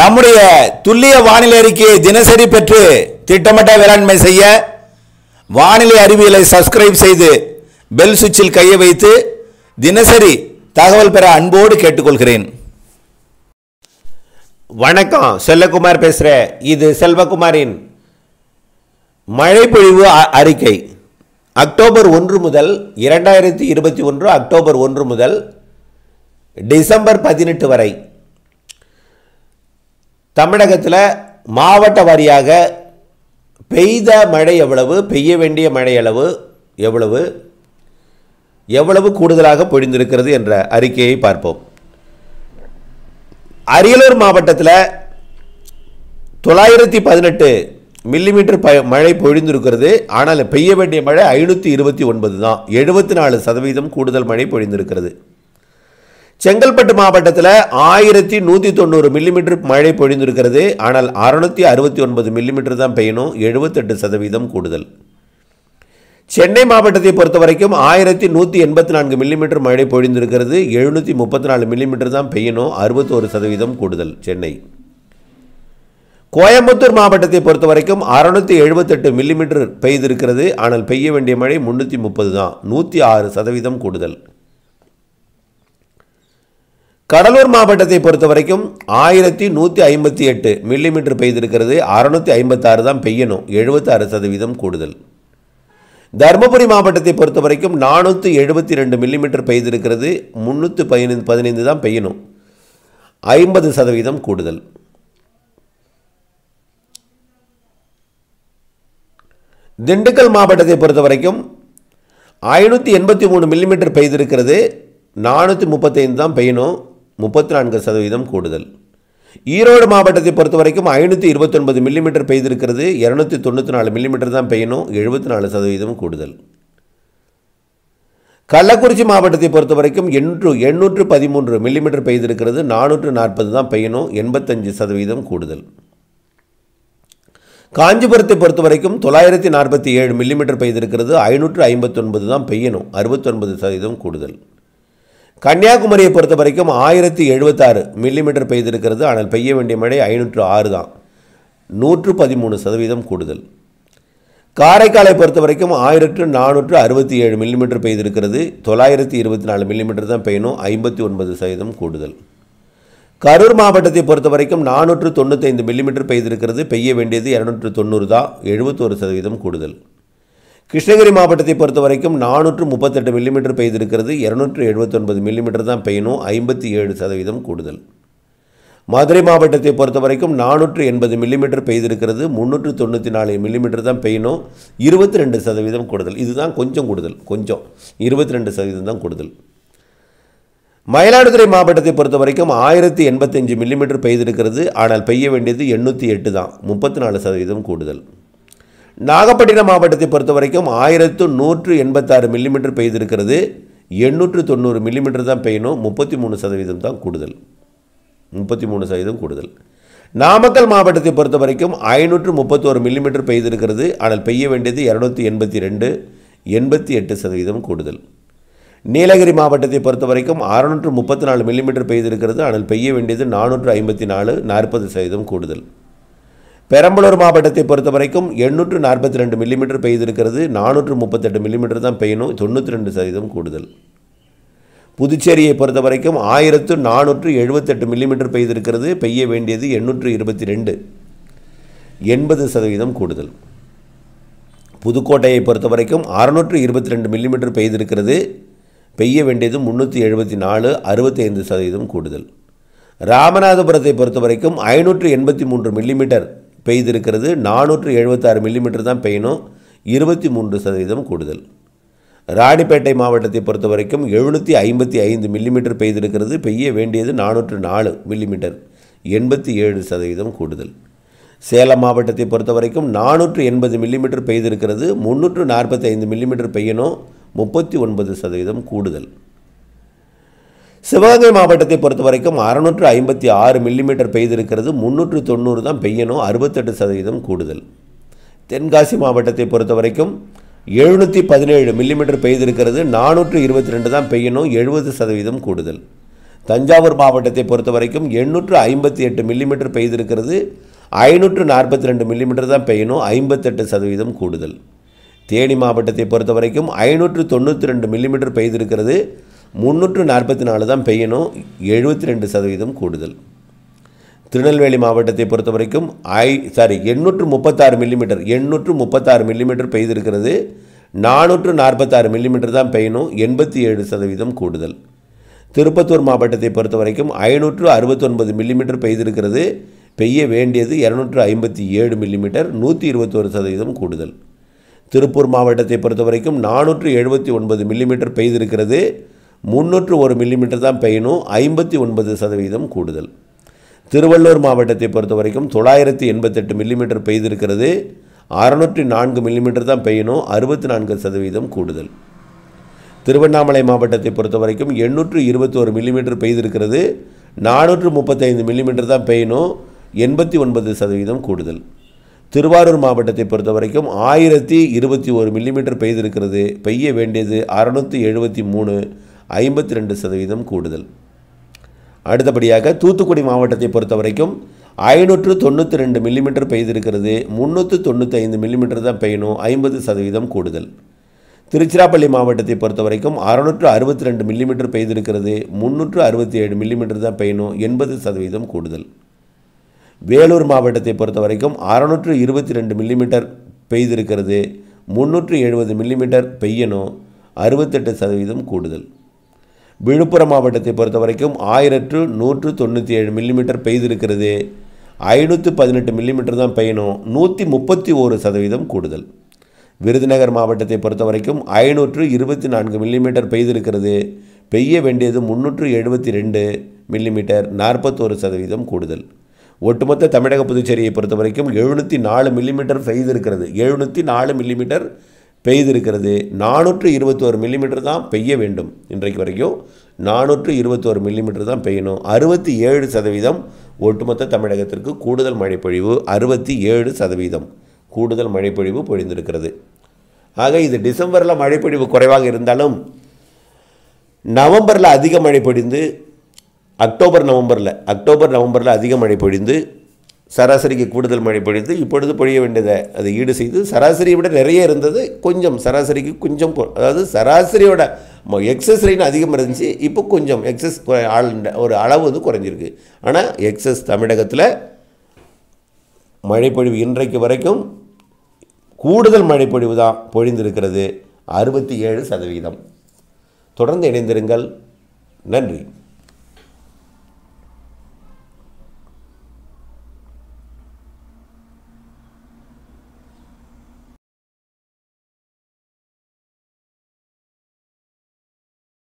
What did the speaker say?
நம்முடைய துல்லிய வானிலை அறிக்கையை தினசரி பெற்று திட்டமிட்ட வேளாண்மை செய்ய வானிலை அறிவியலை சப்ஸ்கிரைப் செய்து பெல் சுவிட்சில் கையை வைத்து தினசரி தகவல் பெற அன்போடு கேட்டுக்கொள்கிறேன் வணக்கம் செல்லகுமார் பேசுகிறேன் இது செல்வகுமாரின் மழைப்பொழிவு அறிக்கை அக்டோபர் ஒன்று முதல் இரண்டாயிரத்தி இருபத்தி ஒன்று அக்டோபர் ஒன்று முதல் டிசம்பர் பதினெட்டு வரை தமிழகத்தில் மாவட்ட வாரியாக பெய்த மழை எவ்வளவு பெய்ய வேண்டிய மழை அளவு எவ்வளவு எவ்வளவு கூடுதலாக பொழிந்திருக்கிறது என்ற அறிக்கையை பார்ப்போம் அரியலூர் மாவட்டத்தில் தொள்ளாயிரத்தி பதினெட்டு மில்லிமீட்டர் ப மழை பொழிந்திருக்கிறது ஆனால் பெய்ய வேண்டிய மழை ஐநூற்றி இருபத்தி ஒன்பது தான் எழுபத்தி நாலு சதவீதம் கூடுதல் மழை பொழிந்திருக்கிறது செங்கல்பட்டு மாவட்டத்தில் ஆயிரத்தி நூற்றி தொண்ணூறு மில்லிமீட்டர் மழை பொழிந்திருக்கிறது ஆனால் அறுநூத்தி அறுபத்தி ஒன்பது மில்லிமீட்டர் தான் பெய்யணும் எழுபத்தெட்டு சதவீதம் கூடுதல் சென்னை மாவட்டத்தை பொறுத்த வரைக்கும் ஆயிரத்தி நூற்றி எண்பத்தி நான்கு மில்லிமீட்டர் மழை பொழிந்திருக்கிறது எழுநூற்றி முப்பத்தி நாலு மில்லிமீட்டர் தான் பெய்யணும் அறுபத்தோரு சதவீதம் கூடுதல் சென்னை கோயம்புத்தூர் மாவட்டத்தை பொறுத்த வரைக்கும் அறுநூற்றி எழுபத்தெட்டு மில்லிமீட்டர் பெய்திருக்கிறது ஆனால் பெய்ய வேண்டிய மழை முன்னூற்றி முப்பது தான் நூற்றி ஆறு சதவீதம் கூடுதல் கடலூர் மாவட்டத்தை பொறுத்த வரைக்கும் ஆயிரத்தி நூற்றி ஐம்பத்தி எட்டு மில்லிமீட்டர் பெய்திருக்கிறது அறுநூற்றி ஐம்பத்தாறு தான் பெய்யணும் எழுபத்தாறு சதவீதம் கூடுதல் தருமபுரி மாவட்டத்தை பொறுத்த வரைக்கும் நானூற்றி எழுபத்தி ரெண்டு மில்லிமீட்டர் பெய்திருக்கிறது முந்நூற்று பதினைந்து பதினைந்து தான் பெய்யணும் ஐம்பது சதவீதம் கூடுதல் திண்டுக்கல் மாவட்டத்தை பொறுத்த வரைக்கும் ஐநூற்றி எண்பத்தி மூணு மில்லிமீட்டர் பெய்திருக்கிறது நானூற்றி முப்பத்தைந்து தான் பெய்யணும் முப்பத்தி நான்கு சதவீதம் கூடுதல் ஈரோடு மாவட்டத்தை பொறுத்த வரைக்கும் ஐநூற்றி இருபத்தொன்பது மில்லிமீட்டர் பெய்திருக்கிறது இரநூத்தி தொண்ணூற்றி நாலு மில்லிமீட்டர் தான் பெய்யணும் எழுபத்தி நாலு சதவீதம் கூடுதல் கள்ளக்குறிச்சி மாவட்டத்தை பொறுத்த வரைக்கும் எண்ணூற்று எண்ணூற்று பதிமூன்று மில்லிமீட்டர் பெய்திருக்கிறது நானூற்று நாற்பது தான் பெய்யணும் எண்பத்தஞ்சு சதவீதம் கூடுதல் காஞ்சிபுரத்தை பொறுத்த வரைக்கும் தொள்ளாயிரத்தி நாற்பத்தி ஏழு மில்லிமீட்டர் பெய்திருக்கிறது ஐநூற்று ஐம்பத்தொன்பது தான் பெய்யணும் அறுபத்தொன்பது சதவீதம் கூடுதல் கன்னியாகுமரியை பொறுத்த வரைக்கும் ஆயிரத்தி எழுபத்தாறு மில்லிமீட்டர் பெய்திருக்கிறது ஆனால் பெய்ய வேண்டிய மழை ஐநூற்று ஆறு தான் நூற்று பதிமூணு சதவீதம் கூடுதல் காரைக்காலை பொறுத்த வரைக்கும் ஆயிரத்து நானூற்று அறுபத்தி ஏழு மில்லிமீட்டர் பெய்திருக்கிறது தொள்ளாயிரத்தி இருபத்தி நாலு மில்லிமீட்டர் தான் பெய்யணும் ஐம்பத்தி ஒன்பது சதவீதம் கூடுதல் கரூர் மாவட்டத்தை பொறுத்த வரைக்கும் நானூற்று தொண்ணூத்தைந்து மில்லிமீட்டர் பெய்திருக்கிறது பெய்ய வேண்டியது இரநூற்று தொண்ணூறு தான் எழுபத்தோரு சதவீதம் கூடுதல் கிருஷ்ணகிரி மாவட்டத்தை பொறுத்த வரைக்கும் நானூற்று முப்பத்தெட்டு மில்லிமீட்டர் பெய்திருக்கிறது இரநூற்று எழுபத்தொன்பது மில்லிமீட்டர் தான் பெய்யணும் ஐம்பத்தி ஏழு சதவீதம் கூடுதல் மதுரை மாவட்டத்தை பொறுத்த வரைக்கும் நானூற்று எண்பது மில்லிமீட்டர் பெய்திருக்கிறது முந்நூற்று தொண்ணூற்றி நாலு மில்லிமீட்டர் தான் பெய்யணும் இருபத்தி ரெண்டு சதவீதம் கூடுதல் இதுதான் கொஞ்சம் கூடுதல் கொஞ்சம் இருபத்தி ரெண்டு சதவீதம் தான் கூடுதல் மயிலாடுதுறை மாவட்டத்தை பொறுத்த வரைக்கும் ஆயிரத்தி எண்பத்தஞ்சு மில்லிமீட்டர் பெய்திருக்கிறது ஆனால் பெய்ய வேண்டியது எண்ணூற்றி எட்டு தான் முப்பத்தி நாலு சதவீதம் கூடுதல் நாகப்பட்டினம் மாவட்டத்தை பொறுத்த வரைக்கும் ஆயிரத்து நூற்று எண்பத்தாறு மில்லிமீட்டர் பெய்திருக்கிறது எண்ணூற்று தொண்ணூறு மில்லிமீட்டர் தான் பெய்யணும் முப்பத்தி மூணு சதவீதம் தான் கூடுதல் முப்பத்தி மூணு சதவீதம் கூடுதல் நாமக்கல் மாவட்டத்தை பொறுத்த வரைக்கும் ஐநூற்று முப்பத்தோரு மில்லிமீட்டர் பெய்திருக்கிறது ஆனால் பெய்ய வேண்டியது இரநூத்தி எண்பத்தி ரெண்டு எண்பத்தி எட்டு சதவீதம் கூடுதல் நீலகிரி மாவட்டத்தை பொறுத்த வரைக்கும் அறுநூற்று முப்பத்தி நாலு மில்லிமீட்டர் பெய்திருக்கிறது ஆனால் பெய்ய வேண்டியது நானூற்று ஐம்பத்தி நாலு நாற்பது சதவீதம் கூடுதல் பெரம்பலூர் மாவட்டத்தை பொறுத்த வரைக்கும் எண்ணூற்று நாற்பத்தி ரெண்டு மில்லிமீட்டர் பெய்திருக்கிறது நானூற்று முப்பத்தெட்டு மில்லிமீட்டர் தான் பெய்யணும் தொண்ணூற்றி ரெண்டு சதவீதம் கூடுதல் புதுச்சேரியை பொறுத்த வரைக்கும் ஆயிரத்து நானூற்று எழுபத்தெட்டு மில்லிமீட்டர் பெய்திருக்கிறது பெய்ய வேண்டியது எண்ணூற்று இருபத்தி ரெண்டு எண்பது சதவீதம் கூடுதல் புதுக்கோட்டையை பொறுத்த வரைக்கும் அறுநூற்று இருபத்தி ரெண்டு மில்லிமீட்டர் பெய்திருக்கிறது பெய்ய வேண்டியது முந்நூற்றி எழுபத்தி நாலு அறுபத்தைந்து சதவீதம் கூடுதல் ராமநாதபுரத்தை பொறுத்த வரைக்கும் ஐநூற்று எண்பத்தி மூன்று மில்லிமீட்டர் பெய்திருக்கிறது நானூற்று எழுபத்தாறு மில்லிமீட்டர் தான் பெய்யணும் இருபத்தி மூன்று சதவீதம் கூடுதல் ராணிப்பேட்டை மாவட்டத்தை பொறுத்த வரைக்கும் எழுநூற்றி ஐம்பத்தி ஐந்து மில்லிமீட்டர் பெய்திருக்கிறது பெய்ய வேண்டியது நானூற்று நாலு மில்லிமீட்டர் எண்பத்தி ஏழு சதவீதம் கூடுதல் சேலம் மாவட்டத்தை பொறுத்த வரைக்கும் நானூற்று எண்பது மில்லிமீட்டர் பெய்திருக்கிறது முந்நூற்று ஐந்து மில்லிமீட்டர் பெய்யணும் முப்பத்தி ஒன்பது சதவீதம் கூடுதல் சிவகங்கை மாவட்டத்தை பொறுத்த வரைக்கும் அறுநூற்று ஐம்பத்தி ஆறு மில்லிமீட்டர் பெய்திருக்கிறது முந்நூற்று தொண்ணூறு தான் பெய்யணும் அறுபத்தெட்டு சதவீதம் கூடுதல் தென்காசி மாவட்டத்தை பொறுத்த வரைக்கும் எழுநூற்றி பதினேழு மில்லிமீட்டர் பெய்திருக்கிறது நானூற்று இருபத்தி ரெண்டு தான் பெய்யணும் எழுபது சதவீதம் கூடுதல் தஞ்சாவூர் மாவட்டத்தை பொறுத்த வரைக்கும் எண்ணூற்று ஐம்பத்தி எட்டு மில்லிமீட்டர் பெய்திருக்கிறது ஐநூற்று நாற்பத்தி ரெண்டு மில்லிமீட்டர் தான் பெய்யணும் ஐம்பத்தெட்டு சதவீதம் கூடுதல் தேனி மாவட்டத்தை பொறுத்த வரைக்கும் ஐநூற்று தொண்ணூற்றி ரெண்டு மில்லிமீட்டர் பெய்திருக்கிறது முந்நூற்று நாற்பத்தி நாலு தான் பெய்யணும் எழுபத்தி ரெண்டு சதவீதம் கூடுதல் திருநெல்வேலி மாவட்டத்தை பொறுத்த வரைக்கும் ஐ சாரி எண்ணூற்று முப்பத்தாறு மில்லிமீட்டர் எண்ணூற்று முப்பத்தாறு மில்லிமீட்டர் பெய்திருக்கிறது நானூற்று நாற்பத்தாறு மில்லிமீட்டர் தான் பெய்யணும் எண்பத்தி ஏழு சதவீதம் கூடுதல் திருப்பத்தூர் மாவட்டத்தை பொறுத்த வரைக்கும் ஐநூற்று அறுபத்தொன்பது மில்லிமீட்டர் பெய்திருக்கிறது பெய்ய வேண்டியது இரநூற்று ஐம்பத்தி ஏழு மில்லிமீட்டர் நூற்றி இருபத்தோரு சதவீதம் கூடுதல் திருப்பூர் மாவட்டத்தை பொறுத்த வரைக்கும் நானூற்று எழுபத்தி ஒன்பது மில்லிமீட்டர் பெய்திருக்கிறது முன்னூற்று ஒரு மில்லிமீட்டர் தான் பெய்யணும் ஐம்பத்தி ஒன்பது சதவீதம் கூடுதல் திருவள்ளூர் மாவட்டத்தை பொறுத்த வரைக்கும் தொள்ளாயிரத்தி எண்பத்தெட்டு மில்லிமீட்டர் பெய்திருக்கிறது அறுநூற்றி நான்கு மில்லிமீட்டர் தான் பெய்யணும் அறுபத்தி நான்கு சதவீதம் கூடுதல் திருவண்ணாமலை மாவட்டத்தை பொறுத்த வரைக்கும் எண்ணூற்று இருபத்தி ஒரு மில்லிமீட்டர் பெய்திருக்கிறது நானூற்று முப்பத்தைந்து மில்லிமீட்டர் தான் பெய்யணும் எண்பத்தி ஒன்பது சதவீதம் கூடுதல் திருவாரூர் மாவட்டத்தை பொறுத்த வரைக்கும் ஆயிரத்தி இருபத்தி ஒரு மில்லிமீட்டர் பெய்திருக்கிறது பெய்ய வேண்டியது அறநூற்றி எழுபத்தி மூணு ஐம்பத்தி ரெண்டு சதவீதம் கூடுதல் அடுத்தபடியாக தூத்துக்குடி மாவட்டத்தை பொறுத்த வரைக்கும் ஐநூற்று தொண்ணூற்றி ரெண்டு மில்லிமீட்டர் பெய்திருக்கிறது முந்நூற்று தொண்ணூற்றி ஐந்து மில்லிமீட்டர் தான் பெய்யணும் ஐம்பது சதவீதம் கூடுதல் திருச்சிராப்பள்ளி மாவட்டத்தை பொறுத்த வரைக்கும் அறுநூற்று அறுபத்தி ரெண்டு மில்லிமீட்டர் பெய்திருக்கிறது முந்நூற்று அறுபத்தி ஏழு மில்லிமீட்டர் தான் பெய்யணும் எண்பது சதவீதம் கூடுதல் வேலூர் மாவட்டத்தை பொறுத்த வரைக்கும் அறுநூற்று இருபத்தி ரெண்டு மில்லிமீட்டர் பெய்திருக்கிறது முந்நூற்று எழுபது மில்லிமீட்டர் பெய்யணும் அறுபத்தெட்டு சதவீதம் கூடுதல் விழுப்புரம் மாவட்டத்தை பொறுத்த வரைக்கும் ஆயிரத்து நூற்று தொண்ணூற்றி ஏழு மில்லிமீட்டர் பெய்திருக்கிறது ஐநூற்று பதினெட்டு மில்லிமீட்டர் தான் பெய்யணும் நூற்றி முப்பத்தி ஒரு சதவீதம் கூடுதல் விருதுநகர் மாவட்டத்தை பொறுத்த வரைக்கும் ஐநூற்று இருபத்தி நான்கு மில்லிமீட்டர் பெய்திருக்கிறது பெய்ய வேண்டியது முந்நூற்று எழுபத்தி ரெண்டு மில்லிமீட்டர் நாற்பத்தோரு சதவீதம் கூடுதல் ஒட்டுமொத்த தமிழக புதுச்சேரியை பொறுத்த வரைக்கும் எழுநூற்றி நாலு மில்லிமீட்டர் பெய்திருக்கிறது எழுநூற்றி நாலு மில்லிமீட்டர் பெய்திருக்கிறது நானூற்று இருபத்தோரு மில்லிமீட்டர் தான் பெய்ய வேண்டும் இன்றைக்கு வரைக்கும் நானூற்று இருபத்தோரு மில்லிமீட்டர் தான் பெய்யணும் அறுபத்தி ஏழு சதவீதம் ஒட்டுமொத்த தமிழகத்திற்கு கூடுதல் மழைப்பொழிவு அறுபத்தி ஏழு சதவீதம் கூடுதல் மழைப்பொழிவு பொழிந்திருக்கிறது ஆக இது டிசம்பரில் மழைப்பொழிவு குறைவாக இருந்தாலும் நவம்பரில் அதிக மழை பொழிந்து அக்டோபர் நவம்பரில் அக்டோபர் நவம்பரில் அதிக மழை பொழிந்து சராசரிக்கு கூடுதல் மழை பொழிந்து இப்பொழுது பொழிய வேண்டியதை அதை ஈடு செய்து சராசரியை விட நிறைய இருந்தது கொஞ்சம் சராசரிக்கு கொஞ்சம் அதாவது சராசரியோட எக்ஸஸ் ரெயின் அதிகமாக இருந்துச்சு இப்போ கொஞ்சம் எக்ஸஸ் ஆள் ஒரு அளவு வந்து குறைஞ்சிருக்கு ஆனால் எக்ஸஸ் தமிழகத்தில் மழைப்பொழிவு இன்றைக்கு வரைக்கும் கூடுதல் மழைப்பொழிவு தான் பொழிந்திருக்கிறது அறுபத்தி ஏழு சதவீதம் தொடர்ந்து இணைந்திருங்கள் நன்றி